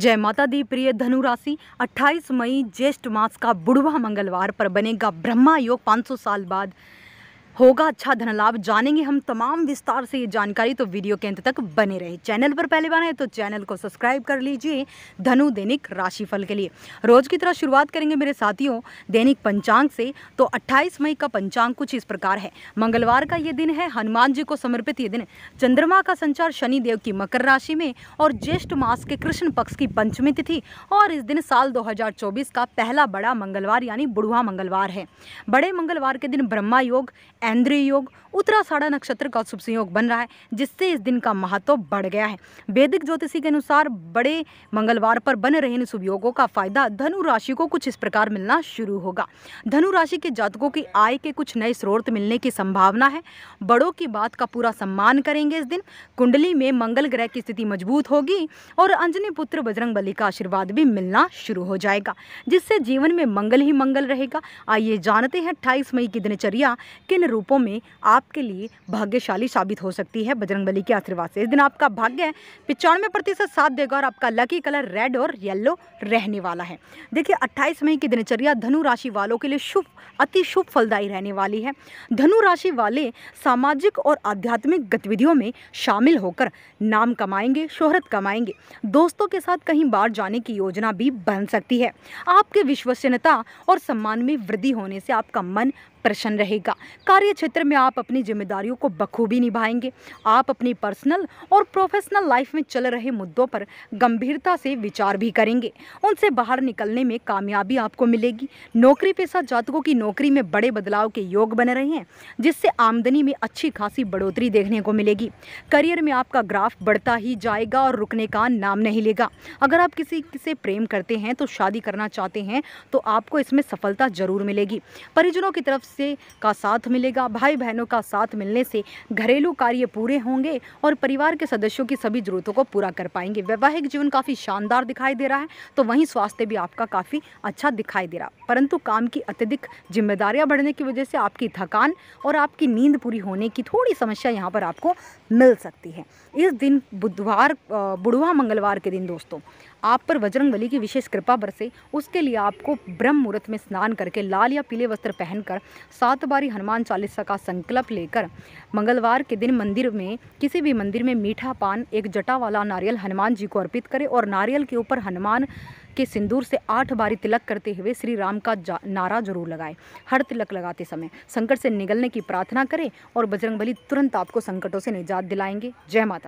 जय माता दी प्रिय धनु राशि 28 मई ज्येष्ठ मास का बुढ़वा मंगलवार पर बनेगा ब्रह्मा योग 500 साल बाद होगा अच्छा धन लाभ जानेंगे हम तमाम विस्तार से ये जानकारी तो वीडियो के अंत तक बने रहे चैनल पर पहले बार है तो चैनल को सब्सक्राइब कर लीजिए धनु दैनिक राशिफल के लिए रोज की तरह शुरुआत करेंगे मेरे साथियों दैनिक पंचांग से तो अट्ठाईस मई का पंचांग कुछ इस प्रकार है मंगलवार का ये दिन है हनुमान जी को समर्पित ये दिन चंद्रमा का संचार शनिदेव की मकर राशि में और ज्येष्ठ मास के कृष्ण पक्ष की पंचमी तिथि और इस दिन साल 2024 का पहला बड़ा मंगलवार यानी बुढ़वा मंगलवार है बड़े मंगलवार के दिन ब्रह्मा योग ऐन्द्रीय योग उत्तरा साढ़ा नक्षत्र का शुभ संयोग बन रहा है जिससे इस दिन का महत्व बढ़ गया है वैदिक ज्योतिषी के अनुसार बड़े मंगलवार पर बन रहे इन शुभ योगों का फायदा धनु राशि को कुछ इस प्रकार मिलना शुरू होगा धनु राशि के जातकों की आय के कुछ नए स्रोत मिलने की संभावना है बड़ों की बात का पूरा सम्मान करेंगे इस दिन कुंडली में मंगल ग्रह की स्थिति मजबूत होगी और अंजनी पुत्र बजरंग बली का आशीर्वाद भी मिलना शुरू हो जाएगा जिससे जीवन में मंगल ही मंगल रहेगा आइए जानते हैं अट्ठाईस मई की दिनचर्या किन रूपों में आपके लिए भाग्यशाली साबित हो सकती है बजरंगबली के आशीर्वाद से इस दिन आपका भाग्य है पिचानवे प्रतिशत साथ देगा और आपका लकी कलर रेड और येलो रहने वाला है देखिए अट्ठाईस मई की दिनचर्या धनु राशि वालों के लिए शुभ अति शुभ फलदायी रहने वाली है धनु राशि वाले सामाजिक और आध्यात्मिक गतिविधियों में शामिल होकर नाम कमाएंगे शोहरत कमाएंगे दोस्तों के साथ कहीं बाहर जाने की योजना भी बन सकती है आपके विश्वसनीयता और सम्मान में वृद्धि होने से आपका मन प्रसन्न रहेगा कार्य कार्य क्षेत्र में आप अपनी जिम्मेदारियों को बखूबी निभाएंगे आप अपनी पर्सनल और प्रोफेशनल लाइफ में चल रहे मुद्दों पर गंभीरता से विचार भी करेंगे उनसे बाहर निकलने में कामयाबी आपको मिलेगी नौकरी पेशा जातकों की नौकरी में बड़े बदलाव के योग बन रहे हैं जिससे आमदनी में अच्छी खासी बढ़ोतरी देखने को मिलेगी करियर में आपका ग्राफ बढ़ता ही जाएगा और रुकने का नाम नहीं लेगा अगर आप किसी से प्रेम करते हैं तो शादी करना चाहते हैं तो आपको इसमें सफलता जरूर मिलेगी परिजनों की तरफ से का साथ मिलेगा मिलेगा भाई बहनों का साथ मिलने से घरेलू कार्य पूरे होंगे और परिवार के सदस्यों की सभी ज़रूरतों को पूरा कर पाएंगे वैवाहिक जीवन काफ़ी शानदार दिखाई दे रहा है तो वहीं स्वास्थ्य भी आपका काफ़ी अच्छा दिखाई दे रहा परंतु काम की अत्यधिक जिम्मेदारियाँ बढ़ने की वजह से आपकी थकान और आपकी नींद पूरी होने की थोड़ी समस्या यहाँ पर आपको मिल सकती है इस दिन बुधवार बुढ़वा मंगलवार के दिन दोस्तों आप पर बजरंग बली की विशेष कृपा बरसे उसके लिए आपको ब्रह्म मुहूर्त में स्नान करके लाल या पीले वस्त्र पहनकर सात बारी हनुमान चालीसा खालिसा का संकल्प लेकर मंगलवार के दिन मंदिर में किसी भी मंदिर में मीठा पान एक जटा वाला नारियल हनुमान जी को अर्पित करें और नारियल के ऊपर हनुमान के सिंदूर से आठ बारी तिलक करते हुए श्री राम का नारा जरूर लगाए हर तिलक लगाते समय संकट से निगलने की प्रार्थना करें और बजरंगबली तुरंत आपको संकटों से निजात दिलाएंगे जय माता